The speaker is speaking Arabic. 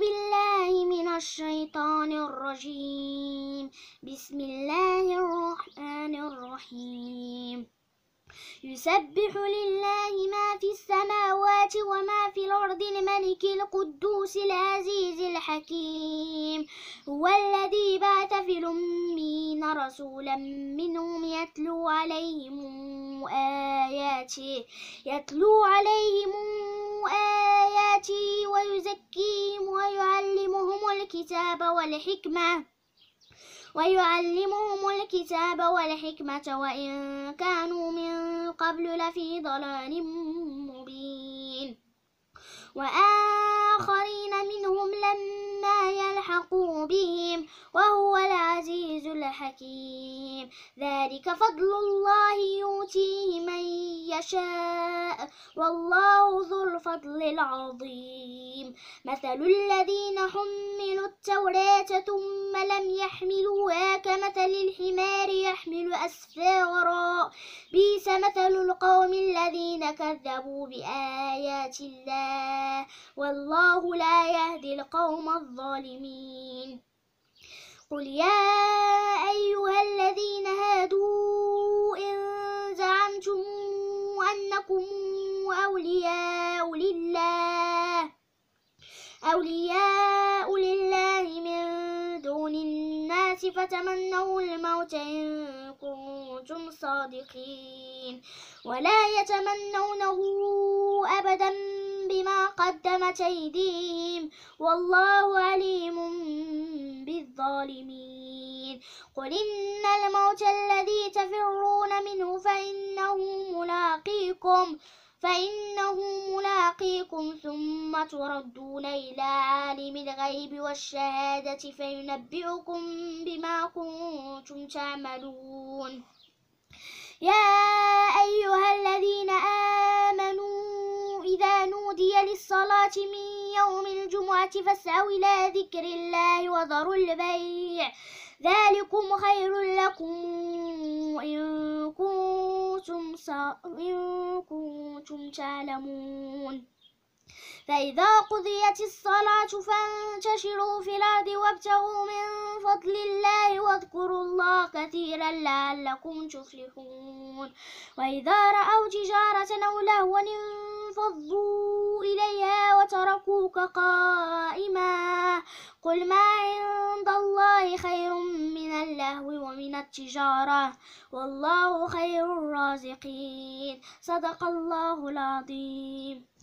بالله من الشيطان الرجيم بسم الله الرحمن الرحيم يسبح لله ما في السماوات وما في الأرض الملك القدوس العزيز الحكيم هو الذي بعث في الأمين رسولا منهم يتلو عليهم آياته يتلو عليهم الكتاب والحكمة ويعلمهم الكتاب والحكمة وإن كانوا من قبل لفي ضلال مبين وآخرين منهم لما يلحقوا بهم وهو العزيز الحكيم ذلك فضل الله يؤتيه من يشاء والله ذو الفضل العظيم مثل الذين حملوا التوراة ثم لم يحملوها كمثل الحمار يحمل أسفارا بيس مثل القوم الذين كذبوا بآيات الله والله لا يهدي القوم الظالمين قل يا أيها الذين هادوا إن زعمتم أنكم أولياء لله أولياء فتمنوا الموت إن كنتم صادقين ولا يتمنونه أبدا بما قدمت أيديهم والله عليم بالظالمين قل إن الموت الذي تفرون منه فإنه ملاقيكم فإنه ملاقيكم يلقيكم ثم تردون إلى عالم الغيب والشهادة فينبئكم بما كنتم تعملون يا أيها الذين آمنوا إذا نودي للصلاة من يوم الجمعة فاسعوا إلى ذكر الله وذروا البيع ذلكم خير لكم إن كنتم, إن كنتم تعلمون فإذا قضيت الصلاة فانتشروا في الأرض وابتغوا من فضل الله واذكروا الله كثيرا لعلكم تفلحون وإذا رأوا تجارة أو لهوا انفضوا إليها وتركوك قائما قل ما عند الله خير من اللهو ومن التجارة والله خير الرازقين صدق الله العظيم